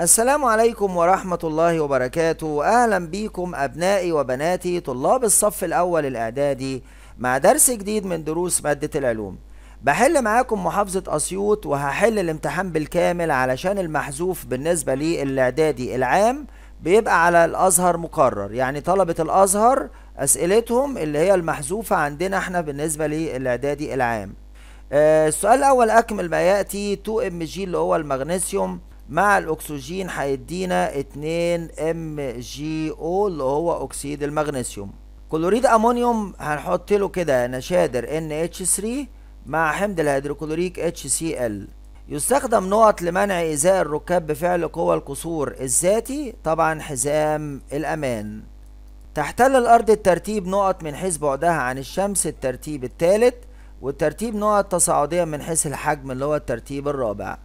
السلام عليكم ورحمة الله وبركاته أهلا بيكم أبنائي وبناتي طلاب الصف الأول الإعدادي مع درس جديد من دروس مادة العلوم بحل معاكم محافظة أسيوط وهحل الامتحان بالكامل علشان المحذوف بالنسبة للإعدادي العام بيبقى على الأزهر مقرر يعني طلبة الأزهر أسئلتهم اللي هي المحذوفة عندنا احنا بالنسبة للإعدادي العام آه، السؤال الأول أكمل ما يأتي 2 ام جي اللي هو المغنيسيوم مع الاكسجين هيدينا 2 ام جي او اللي هو اكسيد المغنيسيوم كلوريد امونيوم هنحط له كده نشادر ان اتش 3 مع حمض الهيدروكلوريك اتش سي ال يستخدم نقط لمنع ايذاء الركاب بفعل قوى القصور الذاتي طبعا حزام الامان تحتل الارض الترتيب نقط من حيث بعدها عن الشمس الترتيب الثالث والترتيب نقط تصاعديا من حيث الحجم اللي هو الترتيب الرابع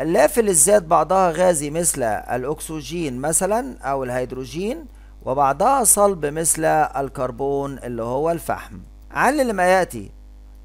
اللافل الذات بعضها غازي مثل الأكسجين مثلا أو الهيدروجين وبعضها صلب مثل الكربون اللي هو الفحم علل ما يأتي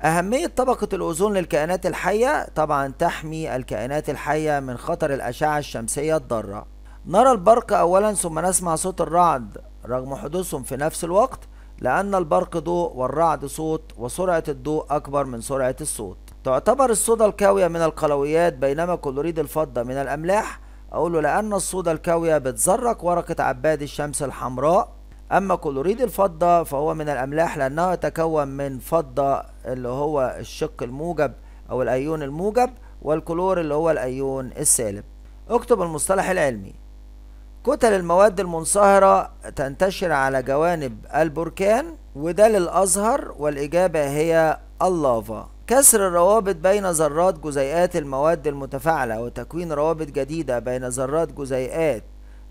أهمية طبقة الأوزون للكائنات الحية طبعا تحمي الكائنات الحية من خطر الأشعة الشمسية الضارة نرى البرق أولا ثم نسمع صوت الرعد رغم حدوثهم في نفس الوقت لأن البرق ضوء والرعد صوت وسرعة الضوء أكبر من سرعة الصوت تعتبر الصودا الكاوية من القلويات بينما كلوريد الفضة من الأملاح أقول له لأن الصودا الكاوية بتزرق ورقة عباد الشمس الحمراء أما كلوريد الفضة فهو من الأملاح لأنه يتكون من فضة اللي هو الشق الموجب أو الأيون الموجب والكلور اللي هو الأيون السالب اكتب المصطلح العلمي كتل المواد المنصهرة تنتشر على جوانب البركان وده للأزهر والإجابة هي اللافا كسر الروابط بين ذرات جزيئات المواد المتفاعلة وتكوين روابط جديدة بين ذرات جزيئات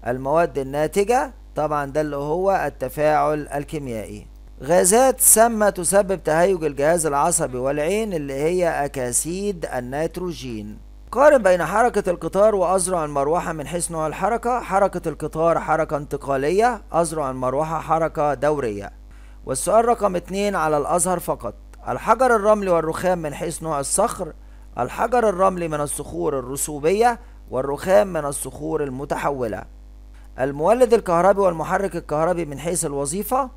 المواد الناتجة طبعا ده اللي هو التفاعل الكيميائي غازات سامة تسبب تهيج الجهاز العصبي والعين اللي هي أكاسيد النيتروجين قارن بين حركة القطار وأذرع المروحة من حيث نوع الحركة حركة القطار حركة انتقالية أذرع المروحة حركة دورية والسؤال رقم اتنين على الأزهر فقط الحجر الرملي والرخام من حيث نوع الصخر الحجر الرملي من الصخور الرسوبية والرخام من الصخور المتحولة المولد الكهربي والمحرك الكهربي من حيث الوظيفة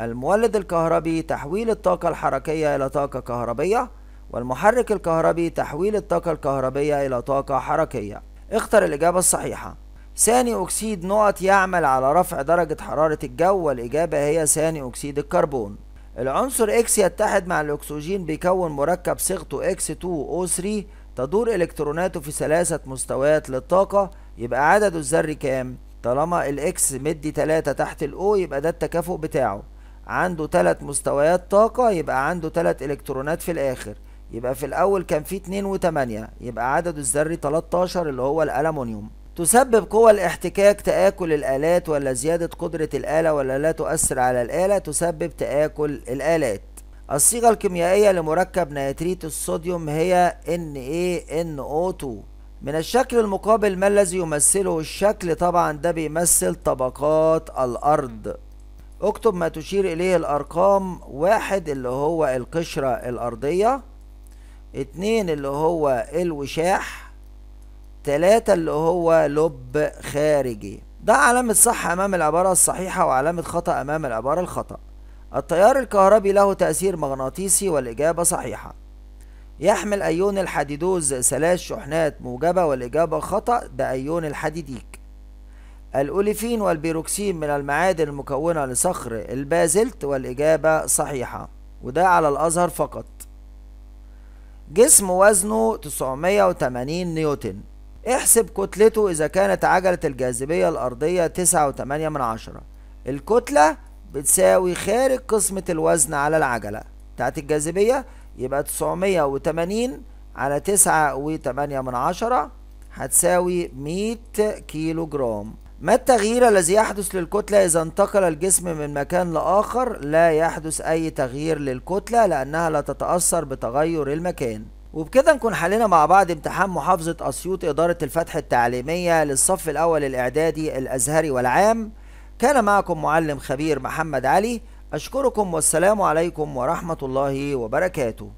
المولد الكهربي تحويل الطاقة الحركية إلى طاقة كهربية والمحرك الكهربي تحويل الطاقة الكهربية إلى طاقة حركية اختر الإجابة الصحيحة ثاني أكسيد نقط يعمل على رفع درجة حرارة الجو والإجابة هي ثاني أكسيد الكربون العنصر X يتحد مع الأكسجين بيكون مركب صيغته X2O3 تدور إلكتروناته في ثلاثة مستويات للطاقة يبقى عدده الذري كام؟ طالما الإكس مدي تلاتة تحت الأو يبقى ده التكافؤ بتاعه عنده تلات مستويات طاقة يبقى عنده تلات إلكترونات في الآخر يبقى في الأول كان فيه اتنين وتمانية يبقى عدده الذري تلاتاشر اللي هو الألمونيوم تسبب قوى الاحتكاك تآكل الآلات ولا زيادة قدرة الآلة ولا لا تؤثر على الآلة تسبب تآكل الآلات الصيغة الكيميائية لمركب نيتريت الصوديوم هي NaNO2 من الشكل المقابل ما الذي يمثله الشكل طبعا ده بيمثل طبقات الأرض اكتب ما تشير إليه الأرقام واحد اللي هو القشرة الأرضية اتنين اللي هو الوشاح تلاتة اللي هو لب خارجي ده علامة صح أمام العبارة الصحيحة وعلامة خطأ أمام العبارة الخطأ التيار الكهربي له تأثير مغناطيسي والإجابة صحيحة يحمل أيون الحديدوز ثلاث شحنات موجبة والإجابة خطأ ده أيون الحديديك الأوليفين والبيروكسين من المعادن المكونة لصخر البازلت والإجابة صحيحة وده على الأزهر فقط جسم وزنه 980 نيوتن احسب كتلته إذا كانت عجلة الجاذبية الأرضية تسعة وتمانية من عشرة الكتلة بتساوي خارج قسمة الوزن على العجلة بتاعت الجاذبية يبقى تسعمية وتمانين على تسعة وتمانية من عشرة هتساوي مية كيلو جرام ما التغيير الذي يحدث للكتلة إذا انتقل الجسم من مكان لآخر لا يحدث أي تغيير للكتلة لأنها لا تتأثر بتغير المكان وبكده نكون حلينا مع بعض امتحان محافظة أسيوط إدارة الفتح التعليمية للصف الأول الإعدادي الأزهري والعام كان معكم معلم خبير محمد علي أشكركم والسلام عليكم ورحمة الله وبركاته